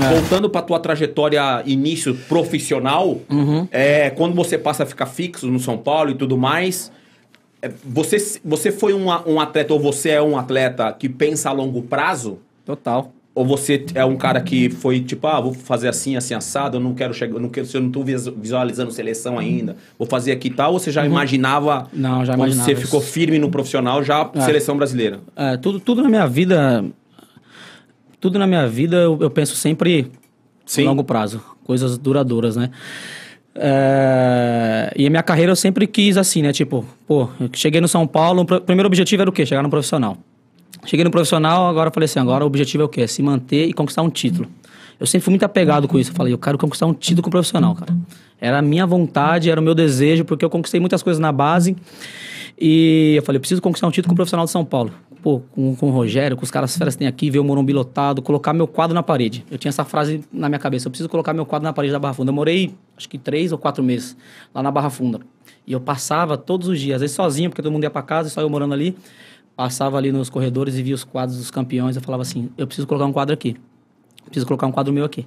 É. Voltando pra tua trajetória início profissional, uhum. é, quando você passa a ficar fixo no São Paulo e tudo mais, é, você, você foi um, um atleta ou você é um atleta que pensa a longo prazo? Total. Ou você é um cara que foi tipo, ah, vou fazer assim, assim, assado, eu não quero chegar, não quero, eu não estou visualizando seleção ainda, vou fazer aqui e tal, ou você já uhum. imaginava. Não, já imaginava. Você ficou firme no profissional, já é. seleção brasileira? É, tudo, tudo na minha vida tudo na minha vida eu, eu penso sempre em longo prazo, coisas duradouras, né? É... E a minha carreira eu sempre quis assim, né? Tipo, pô, cheguei no São Paulo, o primeiro objetivo era o quê? Chegar no profissional. Cheguei no profissional, agora falei assim, agora o objetivo é o quê? É se manter e conquistar um título. Eu sempre fui muito apegado com isso. Eu falei, eu quero conquistar um título com profissional, cara. Era a minha vontade, era o meu desejo, porque eu conquistei muitas coisas na base. E eu falei, eu preciso conquistar um título com profissional de São Paulo. Pô, com, com o Rogério, com os caras feras que tem aqui, ver o Morumbi lotado, colocar meu quadro na parede. Eu tinha essa frase na minha cabeça, eu preciso colocar meu quadro na parede da Barra Funda. Eu morei, acho que três ou quatro meses lá na Barra Funda. E eu passava todos os dias, às vezes sozinho, porque todo mundo ia para casa e só eu morando ali. Passava ali nos corredores e via os quadros dos campeões. Eu falava assim, eu preciso colocar um quadro aqui. Preciso colocar um quadro meu aqui.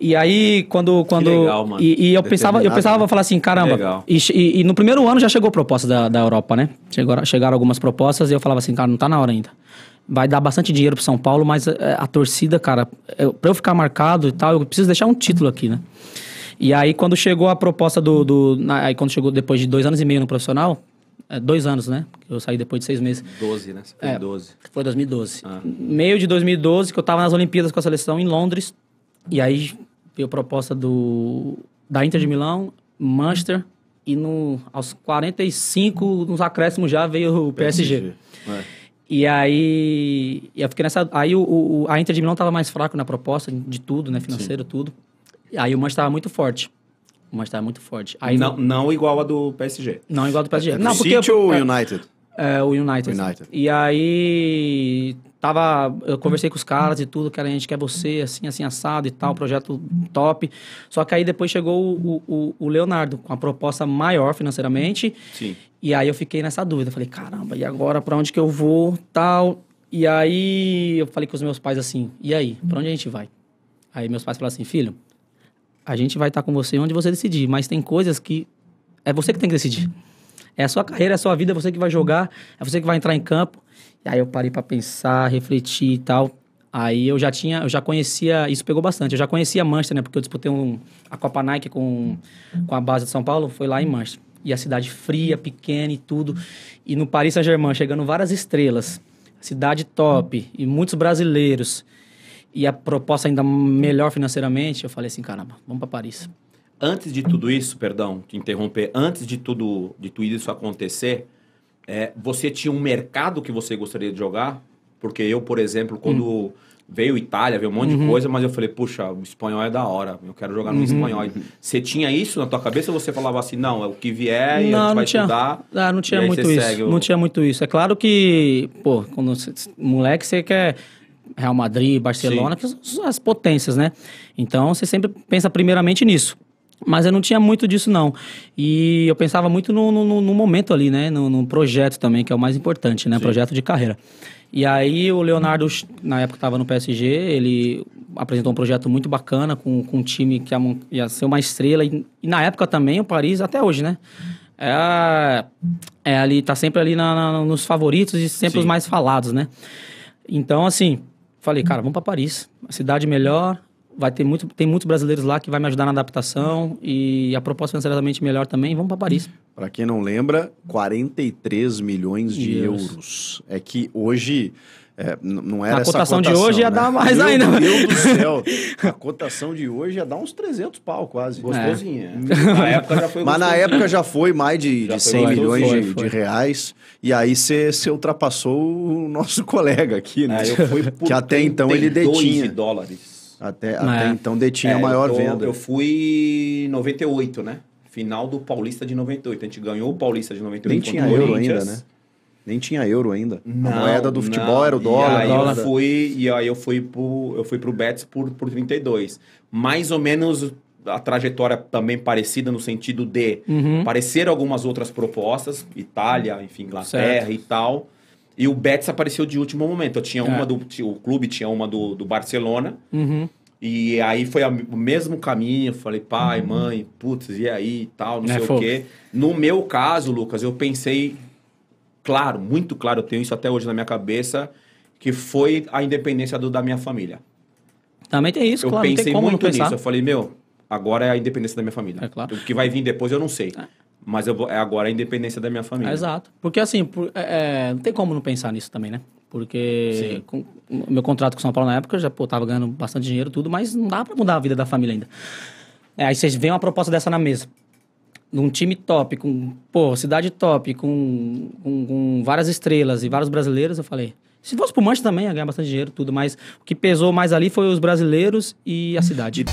E aí, quando. quando legal, e, e, eu pensava, eu pensava, né? falar assim, caramba. E, e, e, no primeiro ano já chegou proposta da, da Europa, né? Chegaram, chegaram algumas propostas e eu falava assim, cara, não tá na hora ainda. Vai dar bastante dinheiro pro São Paulo, mas a, eh, a torcida, cara, eu, pra eu ficar marcado e tal, eu preciso deixar um título aqui, né? E aí, quando chegou a proposta do. do na, aí, quando chegou depois de dois anos e meio no profissional, é, dois anos, né? Eu saí depois de seis meses. 12, né? Você foi é, 12. Foi 2012. Ah. Meio de 2012, que eu tava nas Olimpíadas com a seleção em Londres. E aí veio a proposta do, da Inter de Milão, Manchester. E no, aos 45, nos acréscimos já, veio o PSG. PSG. É. E aí, eu fiquei nessa. Aí o, o, a Inter de Milão tava mais fraco na proposta de tudo, né? Financeiro, Sim. tudo. Aí o Manchester tava muito forte mas tá muito forte. Aí, não, não igual a do PSG. Não igual a do PSG. É, não, porque, City ou é, United? É, o United. United. E aí tava, eu conversei com os caras e tudo, cara, a gente quer você, assim, assim, assado e tal, projeto top. Só que aí depois chegou o, o, o Leonardo com a proposta maior financeiramente. Sim. E aí eu fiquei nessa dúvida, falei, caramba, e agora para onde que eu vou, tal? E aí eu falei com os meus pais assim, e aí, para onde a gente vai? Aí meus pais falaram assim, filho, a gente vai estar tá com você onde você decidir, mas tem coisas que é você que tem que decidir. É a sua carreira, é a sua vida, é você que vai jogar, é você que vai entrar em campo. E aí eu parei para pensar, refletir e tal. Aí eu já tinha, eu já conhecia, isso pegou bastante. Eu já conhecia Manchester, né? Porque eu disputei um, a Copa Nike com, com a base de São Paulo, foi lá em Manchester. E a cidade fria, pequena e tudo. E no Paris Saint-Germain, chegando várias estrelas. Cidade top e muitos brasileiros e a proposta ainda melhor financeiramente, eu falei assim, caramba, vamos para Paris. Antes de tudo isso, perdão, te interromper, antes de tudo, de tudo isso acontecer, é, você tinha um mercado que você gostaria de jogar? Porque eu, por exemplo, quando hum. veio Itália, veio um monte uhum. de coisa, mas eu falei, puxa, o espanhol é da hora, eu quero jogar no uhum. espanhol. Você tinha isso na tua cabeça ou você falava assim, não, é o que vier e não, a gente vai tinha, estudar? Ah, não tinha muito isso, o... não tinha muito isso. É claro que, pô, quando você, moleque, você quer Real Madrid, Barcelona, Sim. que são as potências, né? Então você sempre pensa primeiramente nisso. Mas eu não tinha muito disso, não. E eu pensava muito no, no, no momento ali, né? No, no, projeto também, que é o mais importante, né? Sim. Projeto de carreira. E aí o Leonardo, na época estava no PSG, ele apresentou um projeto muito bacana com, com um time que ia, ia ser uma estrela. E, e, na época também, o Paris, até hoje, né? É, é ali, tá sempre ali na, na, nos favoritos e sempre Sim. os mais falados, né? Então, assim, Falei, cara, vamos para Paris. cidade melhor, vai ter muito, tem muitos brasileiros lá que vai me ajudar na adaptação e a proposta financeiramente é melhor também. Vamos para Paris. Para quem não lembra, 43 milhões de Deus. euros. É que hoje é, não era a cotação, cotação de hoje né? ia dar mais Meu ainda. Meu Deus do céu. A cotação de hoje ia dar uns 300 pau quase. Gostosinha. É. Na época já foi Mas na época já foi mais de, de 100 milhões de, de, reais. E aí você ultrapassou o nosso colega aqui, né? É, que até então ele detinha. dólares. Até, é. até então detinha é, a maior eu então venda. Eu fui 98, né? Final do Paulista de 98. A gente ganhou o Paulista de 98. Nem tinha euro ainda, é. né? Nem tinha euro ainda. Não, a moeda do futebol não. era o dólar. E aí, dólar. Eu fui, e aí eu fui pro, eu fui pro Betis por, por 32. Mais ou menos a trajetória também parecida no sentido de uhum. algumas outras propostas, Itália, enfim, Inglaterra certo. e tal. E o Betis apareceu de último momento. Eu tinha é. uma do. O clube tinha uma do, do Barcelona. Uhum. E aí foi o mesmo caminho, eu falei, pai, uhum. mãe, putz, e aí, tal, não é sei o quê. No meu caso, Lucas, eu pensei claro, muito claro, eu tenho isso até hoje na minha cabeça, que foi a independência do, da minha família. Também tem isso, eu claro. Eu pensei muito nisso. Eu falei, meu, agora é a independência da minha família. É claro. O que vai vir depois eu não sei. É. Mas eu vou, é agora a independência da minha família. exato. Porque assim, por, é, é não tem como não pensar nisso também, né? Porque com, meu contrato com São Paulo na época, eu já pô, tava ganhando bastante dinheiro, tudo, mas não dá para mudar a vida da família ainda. É, aí vocês veem uma proposta dessa na mesa num time top, com pô, cidade top, com, com, com, várias estrelas e vários brasileiros, eu falei. Se fosse pro Manchester também, ia ganhar bastante dinheiro, tudo, mas o que pesou mais ali foi os brasileiros e a cidade.